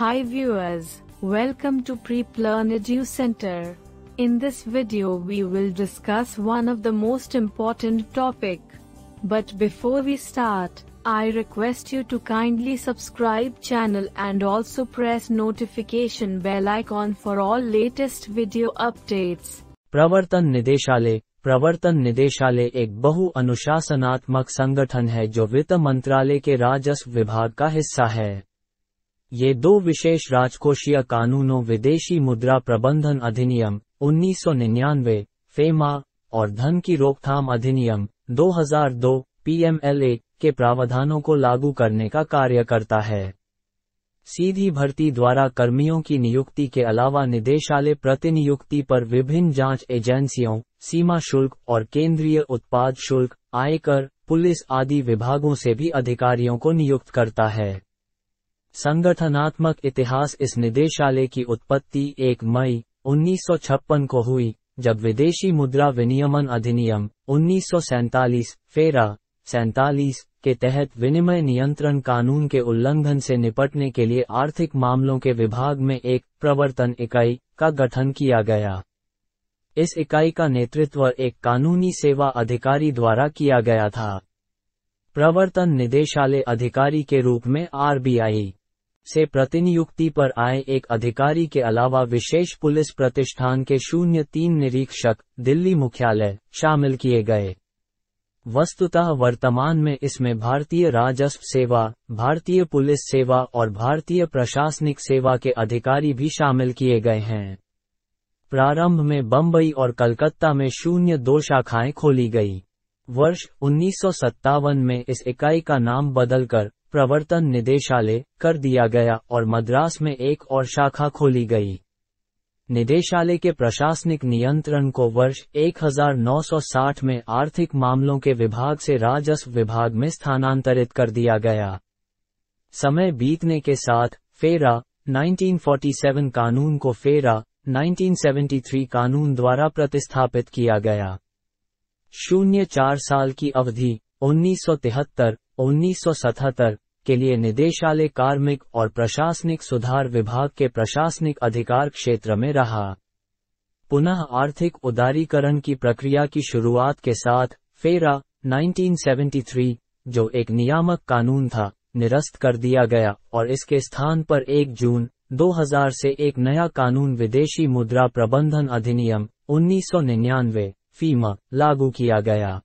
Hi viewers, welcome to Preplan Edu Center. In this video we will discuss one of the most important topic. But before we start, I request you to kindly subscribe channel and also press notification bell icon for all latest video updates. प्रवर्तन निदेशालय प्रवर्तन निदेशालय एक बहु अनुशासनात्मक संगठन है जो वित्त मंत्रालय के राजस्व विभाग का हिस्सा है ये दो विशेष राजकोषीय कानूनों विदेशी मुद्रा प्रबंधन अधिनियम 1999 फेमा और धन की रोकथाम अधिनियम 2002 पीएमएलए के प्रावधानों को लागू करने का कार्य करता है सीधी भर्ती द्वारा कर्मियों की नियुक्ति के अलावा निदेशालय प्रतिनियुक्ति पर विभिन्न जांच एजेंसियों सीमा शुल्क और केंद्रीय उत्पाद शुल्क आयकर पुलिस आदि विभागों से भी अधिकारियों को नियुक्त करता है संगठनात्मक इतिहास इस निदेशालय की उत्पत्ति 1 मई 1956 को हुई जब विदेशी मुद्रा विनियमन अधिनियम उन्नीस फेरा सैतालीस के तहत विनिमय नियंत्रण कानून के उल्लंघन से निपटने के लिए आर्थिक मामलों के विभाग में एक प्रवर्तन इकाई का गठन किया गया इस इकाई का नेतृत्व एक कानूनी सेवा अधिकारी द्वारा किया गया था प्रवर्तन निदेशालय अधिकारी के रूप में आरबीआई से प्रतिनियुक्ति पर आए एक अधिकारी के अलावा विशेष पुलिस प्रतिष्ठान के शून्य तीन निरीक्षक दिल्ली मुख्यालय शामिल किए गए वस्तुतः वर्तमान में इसमें भारतीय राजस्व सेवा भारतीय पुलिस सेवा और भारतीय प्रशासनिक सेवा के अधिकारी भी शामिल किए गए हैं प्रारंभ में बम्बई और कलकत्ता में शून्य दो शाखाएं खोली गई वर्ष उन्नीस में इस इकाई का नाम बदलकर प्रवर्तन निदेशालय कर दिया गया और मद्रास में एक और शाखा खोली गई निदेशालय के प्रशासनिक नियंत्रण को वर्ष 1960 में आर्थिक मामलों के विभाग से राजस्व विभाग में स्थानांतरित कर दिया गया समय बीतने के साथ फेरा 1947 कानून को फेरा 1973 कानून द्वारा प्रतिस्थापित किया गया शून्य चार साल की अवधि 1973, 1977, के लिए निदेशालय कार्मिक और प्रशासनिक सुधार विभाग के प्रशासनिक अधिकार क्षेत्र में रहा पुनः आर्थिक उदारीकरण की प्रक्रिया की शुरुआत के साथ फेरा 1973, जो एक नियामक कानून था निरस्त कर दिया गया और इसके स्थान पर 1 जून 2000 से एक नया कानून विदेशी मुद्रा प्रबंधन अधिनियम 1999 फीमा लागू किया गया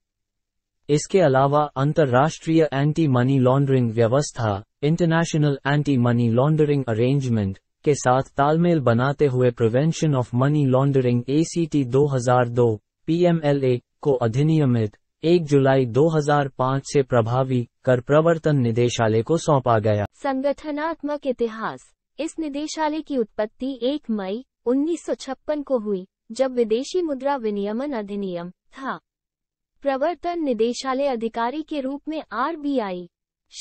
इसके अलावा अंतर्राष्ट्रीय एंटी मनी लॉन्ड्रिंग व्यवस्था international anti money laundering arrangement के साथ तालमेल बनाते हुए prevention of money laundering act 2002 PMLA को अधिनियमित 1 जुलाई 2005 से प्रभावी कर प्रवर्तन निदेशालय को सौंपा गया संगठनात्मक इतिहास इस निदेशालय की उत्पत्ति 1 मई 1956 को हुई जब विदेशी मुद्रा विनियमन अधिनियम था प्रवर्तन निदेशालय अधिकारी के रूप में आरबीआई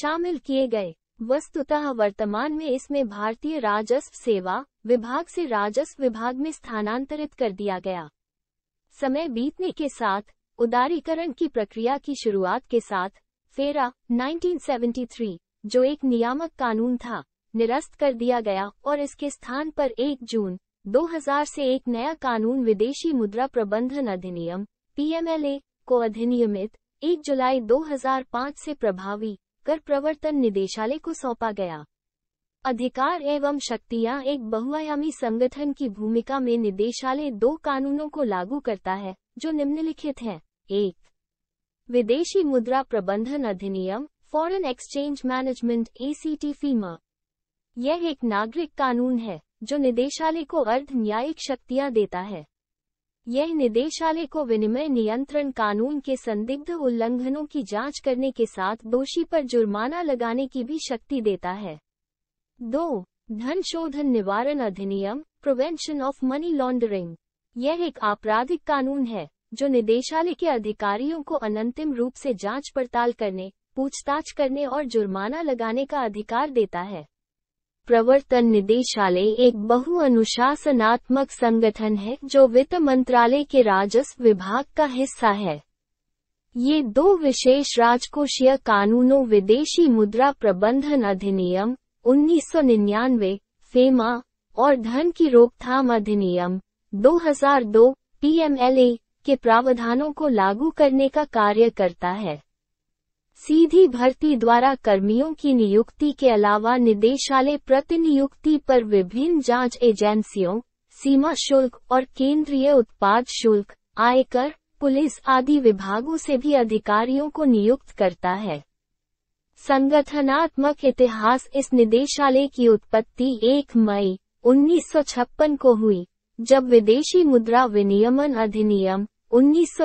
शामिल किए गए वस्तुतः वर्तमान में इसमें भारतीय राजस्व सेवा विभाग से राजस्व विभाग में स्थानांतरित कर दिया गया समय बीतने के साथ उदारीकरण की प्रक्रिया की शुरुआत के साथ फेरा 1973 जो एक नियामक कानून था निरस्त कर दिया गया और इसके स्थान पर 1 जून 2000 से एक नया कानून विदेशी मुद्रा प्रबंधन अधिनियम पीएमएलए को अधिनियमित 1 जुलाई 2005 से प्रभावी कर प्रवर्तन निदेशालय को सौंपा गया अधिकार एवं शक्तियां एक बहुआयामी संगठन की भूमिका में निदेशालय दो कानूनों को लागू करता है जो निम्नलिखित हैं एक विदेशी मुद्रा प्रबंधन अधिनियम foreign exchange management act FEMA यह एक नागरिक कानून है जो निदेशालय को अर्ध न्यायिक शक्तियां देता है यह निदेशालय को विनिमय नियंत्रण कानून के संदिग्ध उल्लंघनों की जांच करने के साथ दोषी पर जुर्माना लगाने की भी शक्ति देता है दो धन शोधन निवारण अधिनियम प्रिवेंशन ऑफ मनी लॉन्ड्रिंग यह एक आपराधिक कानून है जो निदेशालय के अधिकारियों को अनंतिम रूप से जांच पड़ताल करने पूछताछ करने और जुर्माना लगाने का अधिकार देता है प्रवर्तन निदेशालय एक बहु अनुशासनात्मक संगठन है जो वित्त मंत्रालय के राजस्व विभाग का हिस्सा है ये दो विशेष राजकोषीय कानूनों विदेशी मुद्रा प्रबंधन अधिनियम 1999 फेमा और धन की रोकथाम अधिनियम 2002 पीएमएलए के प्रावधानों को लागू करने का कार्य करता है सीधी भर्ती द्वारा कर्मियों की नियुक्ति के अलावा निदेशालय प्रतिनियुक्ति पर विभिन्न जांच एजेंसियों सीमा शुल्क और केंद्रीय उत्पाद शुल्क आयकर पुलिस आदि विभागों से भी अधिकारियों को नियुक्त करता है संगठनात्मक इतिहास इस निदेशालय की उत्पत्ति 1 मई उन्नीस को हुई जब विदेशी मुद्रा विनियमन अधिनियम उन्नीस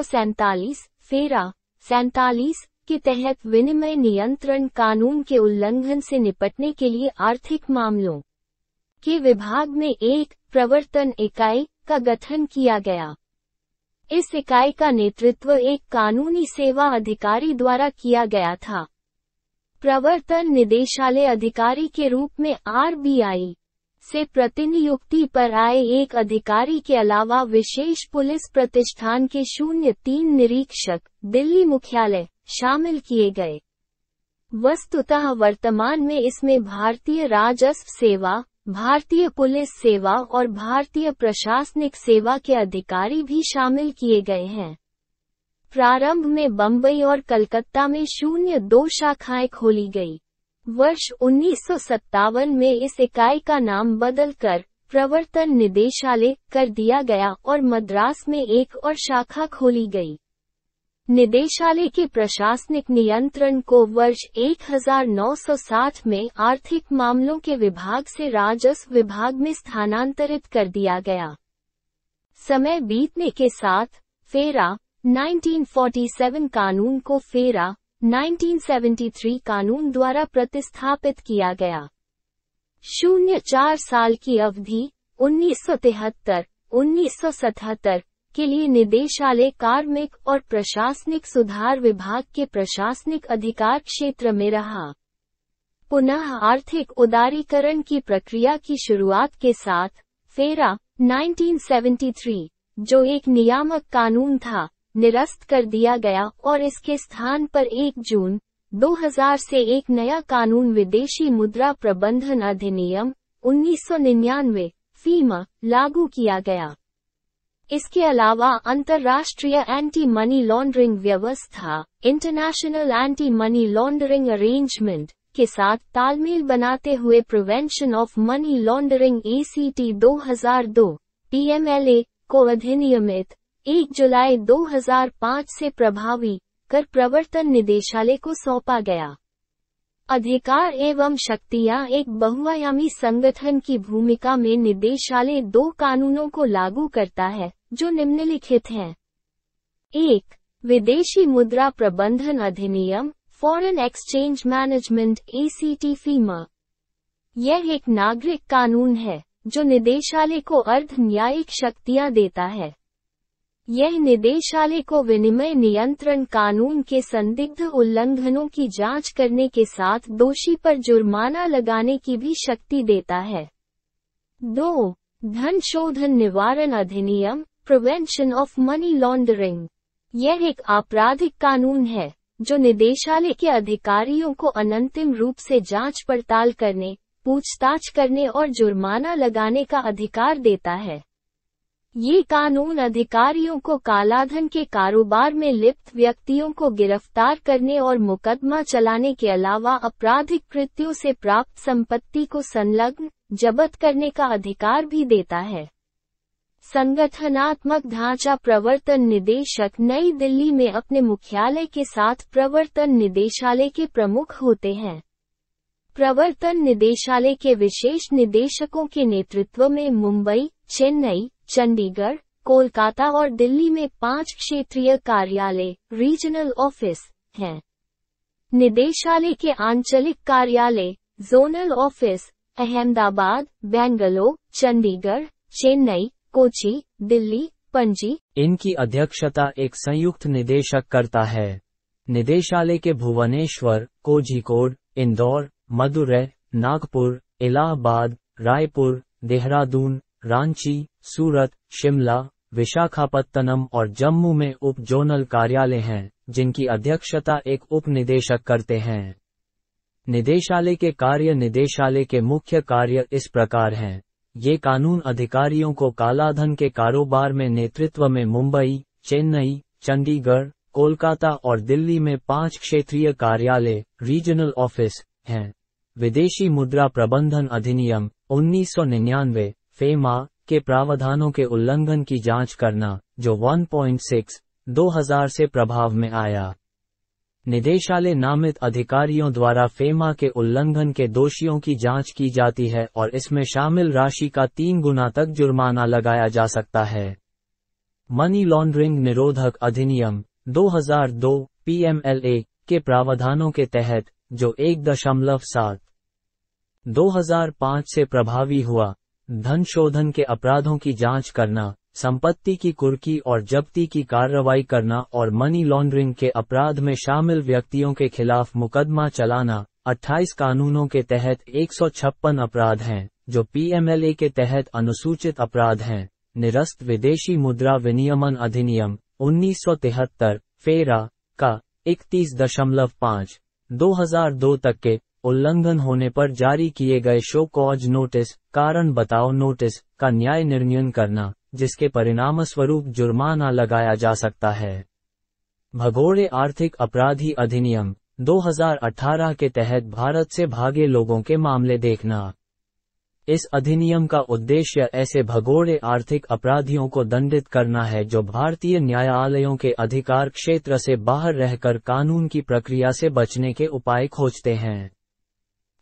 फेरा सैतालीस के तहत विनिमय नियंत्रण कानून के उल्लंघन से निपटने के लिए आर्थिक मामलों के विभाग में एक प्रवर्तन इकाई का गठन किया गया इस इकाई का नेतृत्व एक कानूनी सेवा अधिकारी द्वारा किया गया था प्रवर्तन निदेशालय अधिकारी के रूप में आरबीआई से प्रतिनियुक्ति पर आए एक अधिकारी के अलावा विशेष पुलिस प्रतिष्ठान के शून्य तीन निरीक्षक दिल्ली मुख्यालय शामिल किए गए वस्तुतः वर्तमान में इसमें भारतीय राजस्व सेवा भारतीय पुलिस सेवा और भारतीय प्रशासनिक सेवा के अधिकारी भी शामिल किए गए हैं प्रारंभ में बम्बई और कलकत्ता में शून्य दो शाखाएं खोली गई वर्ष उन्नीस में इस इकाई का नाम बदलकर प्रवर्तन निदेशालय कर दिया गया और मद्रास में एक और शाखा खोली गई निदेशालय के प्रशासनिक नियंत्रण को वर्ष 1960 में आर्थिक मामलों के विभाग से राजस्व विभाग में स्थानांतरित कर दिया गया समय बीतने के साथ फेरा 1947 कानून को फेरा 1973 कानून द्वारा प्रतिस्थापित किया गया शून्य चार साल की अवधि उन्नीस सौ तिहत्तर उन्नीस सौ सतहत्तर के लिए निदेशालय कार्मिक और प्रशासनिक सुधार विभाग के प्रशासनिक अधिकार क्षेत्र में रहा पुनः आर्थिक उदारीकरण की प्रक्रिया की शुरुआत के साथ फेरा 1973, जो एक नियामक कानून था निरस्त कर दिया गया और इसके स्थान पर 1 जून 2000 से एक नया कानून विदेशी मुद्रा प्रबंधन अधिनियम 1999 फीमा लागू किया गया इसके अलावा अंतर्राष्ट्रीय एंटी मनी लॉन्ड्रिंग व्यवस्था international anti money laundering arrangement के साथ तालमेल बनाते हुए prevention of money laundering act 2002 PMLA को अधिनियमित 1 जुलाई 2005 से प्रभावी कर प्रवर्तन निदेशालय को सौंपा गया अधिकार एवं शक्तियां एक बहुआयामी संगठन की भूमिका में निदेशालय दो कानूनों को लागू करता है जो निम्नलिखित हैं एक विदेशी मुद्रा प्रबंधन अधिनियम foreign exchange management act FEMA यह एक नागरिक कानून है जो निदेशालय को अर्ध न्यायिक शक्तियां देता है यह निदेशालय को विनिमय नियंत्रण कानून के संदिग्ध उल्लंघनों की जांच करने के साथ दोषी पर जुर्माना लगाने की भी शक्ति देता है दो धन शोधन निवारण अधिनियम प्रिवेंशन ऑफ मनी लॉन्डरिंग यह एक आपराधिक कानून है जो निदेशालय के अधिकारियों को अनंतिम रूप से जांच पड़ताल करने पूछताछ करने और जुर्माना लगाने का अधिकार देता है ये कानून अधिकारियों को कालाधन के कारोबार में लिप्त व्यक्तियों को गिरफ्तार करने और मुकदमा चलाने के अलावा आपराधिक कृत्यों से प्राप्त संपत्ति को संलग्न जबत करने का अधिकार भी देता है संगठनात्मक ढांचा प्रवर्तन निदेशक नई दिल्ली में अपने मुख्यालय के साथ प्रवर्तन निदेशालय के प्रमुख होते हैं प्रवर्तन निदेशालय के विशेष निदेशकों के नेतृत्व में मुंबई चेन्नई चंडीगढ़ कोलकाता और दिल्ली में पांच क्षेत्रीय कार्यालय रीजनल ऑफिस हैं निदेशालय के आंचलिक कार्यालय जोनल ऑफिस अहमदाबाद बेंगलोर चंडीगढ़ चेन्नई कोची दिल्ली पंजी इनकी अध्यक्षता एक संयुक्त निदेशक करता है निदेशालय के भुवनेश्वर कोझिकोड इंदौर मदुरै नागपुर इलाहाबाद रायपुर देहरादून रांची सूरत शिमला विशाखापत्तनम और जम्मू में उप जोनल कार्यालय हैं जिनकी अध्यक्षता एक उप निदेशक करते हैं निदेशालय के कार्य निदेशालय के मुख्य कार्य इस प्रकार हैं ये कानून अधिकारियों को कालाधन के कारोबार में नेतृत्व में मुंबई चेन्नई चंडीगढ़ कोलकाता और दिल्ली में पांच क्षेत्रीय कार्यालय रीजनल ऑफिस हैं विदेशी मुद्रा प्रबंधन अधिनियम 1999 फेमा के प्रावधानों के उल्लंघन की जांच करना जो 1.6 2000 से प्रभाव में आया निदेशालय नामित अधिकारियों द्वारा फेमा के उल्लंघन के दोषियों की जांच की जाती है और इसमें शामिल राशि का तीन गुना तक जुर्माना लगाया जा सकता है मनी लॉन्ड्रिंग निरोधक अधिनियम 2002 पीएमएलए के प्रावधानों के तहत जो एक दशमलव सात दो से प्रभावी हुआ धन शोधन के अपराधों की जांच करना संपत्ति की कुर्की और जब्ती की कार्रवाई करना और मनी लॉन्ड्रिंग के अपराध में शामिल व्यक्तियों के खिलाफ मुकदमा चलाना 28 कानूनों के तहत एक अपराध हैं जो पीएमएलए के तहत अनुसूचित अपराध हैं निरस्त विदेशी मुद्रा विनियमन अधिनियम उन्नीस फेरा का इकतीस दशमलव तक के उल्लंघन होने पर जारी किए गए शो कॉज नोटिस कारण बताओ नोटिस का न्याय निर्णय करना जिसके परिणाम स्वरूप जुर्माना लगाया जा सकता है भगोड़े आर्थिक अपराधी अधिनियम 2018 के तहत भारत से भागे लोगों के मामले देखना इस अधिनियम का उद्देश्य ऐसे भगोड़े आर्थिक अपराधियों को दंडित करना है जो भारतीय न्यायालयों के अधिकार क्षेत्र से बाहर रहकर कानून की प्रक्रिया से बचने के उपाय खोजते हैं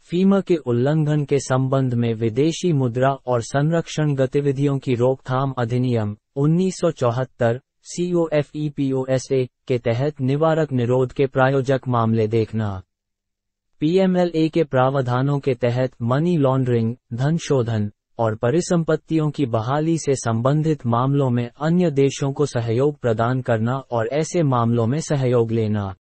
फीमा के उल्लंघन के संबंध में विदेशी मुद्रा और संरक्षण गतिविधियों की रोकथाम अधिनियम 1974 सीओएफईपीओएसए e के तहत निवारक निरोध के प्रायोजक मामले देखना पीएमएलए के प्रावधानों के तहत मनी लॉन्ड्रिंग धन शोधन और परिसंपत्तियों की बहाली से संबंधित मामलों में अन्य देशों को सहयोग प्रदान करना और ऐसे मामलों में सहयोग लेना